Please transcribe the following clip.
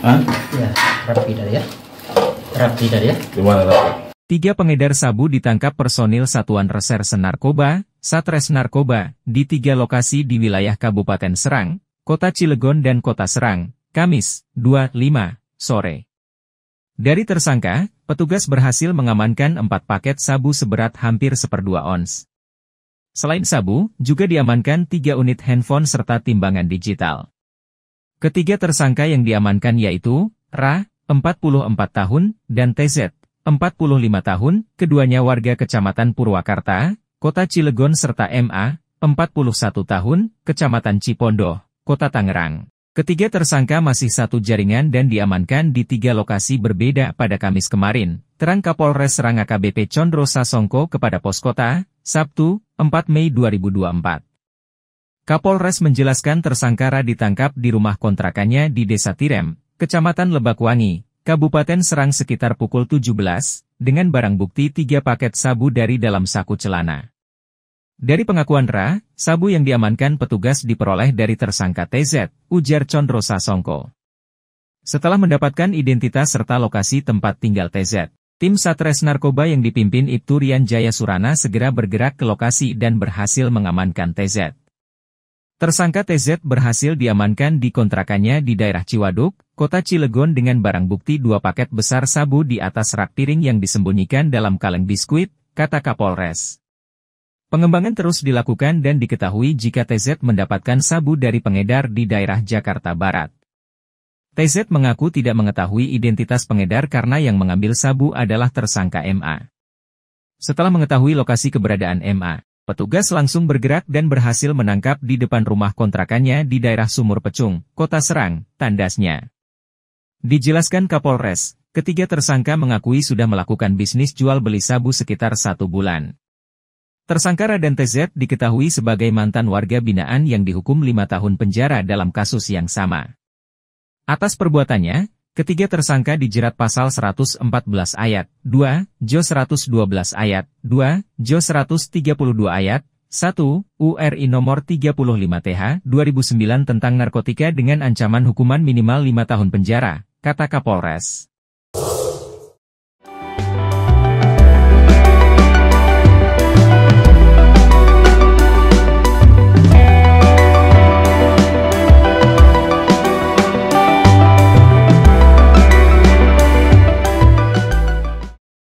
Ya, ya. ya. Tiga pengedar sabu ditangkap personil Satuan Reserse Narkoba, Satres Narkoba, di tiga lokasi di wilayah Kabupaten Serang, Kota Cilegon dan Kota Serang, Kamis, 25, sore. Dari tersangka, petugas berhasil mengamankan empat paket sabu seberat hampir seperdua ons. Selain sabu, juga diamankan tiga unit handphone serta timbangan digital. Ketiga tersangka yang diamankan yaitu Ra, 44 tahun, dan TZ, 45 tahun, keduanya warga Kecamatan Purwakarta, Kota Cilegon serta MA, 41 tahun, Kecamatan Cipondo, Kota Tangerang. Ketiga tersangka masih satu jaringan dan diamankan di tiga lokasi berbeda pada Kamis kemarin. Terang Kapolres Serang AKBP Condro Sasongko kepada Pos Kota, Sabtu, 4 Mei 2024. Kapolres menjelaskan tersangka Ra ditangkap di rumah kontrakannya di Desa Tirem, Kecamatan Lebakwangi, Kabupaten Serang sekitar pukul 17, dengan barang bukti 3 paket sabu dari dalam saku celana. Dari pengakuan Ra, sabu yang diamankan petugas diperoleh dari tersangka TZ, ujar Condro Sasongko. Setelah mendapatkan identitas serta lokasi tempat tinggal TZ, tim Satres Narkoba yang dipimpin Ibturian Jaya Surana segera bergerak ke lokasi dan berhasil mengamankan TZ. Tersangka TZ berhasil diamankan di kontrakannya di daerah Ciwaduk, kota Cilegon dengan barang bukti dua paket besar sabu di atas rak piring yang disembunyikan dalam kaleng biskuit, kata Kapolres. Pengembangan terus dilakukan dan diketahui jika TZ mendapatkan sabu dari pengedar di daerah Jakarta Barat. TZ mengaku tidak mengetahui identitas pengedar karena yang mengambil sabu adalah tersangka MA. Setelah mengetahui lokasi keberadaan MA, Petugas langsung bergerak dan berhasil menangkap di depan rumah kontrakannya di daerah Sumur Pecung, Kota Serang, tandasnya. Dijelaskan Kapolres, ketiga tersangka mengakui sudah melakukan bisnis jual-beli sabu sekitar satu bulan. Tersangka Raden TZ diketahui sebagai mantan warga binaan yang dihukum lima tahun penjara dalam kasus yang sama. Atas perbuatannya, Ketiga tersangka dijerat pasal 114 ayat 2, Jo 112 ayat 2, Jo 132 ayat 1, URI nomor 35 TH 2009 tentang narkotika dengan ancaman hukuman minimal 5 tahun penjara, kata Kapolres.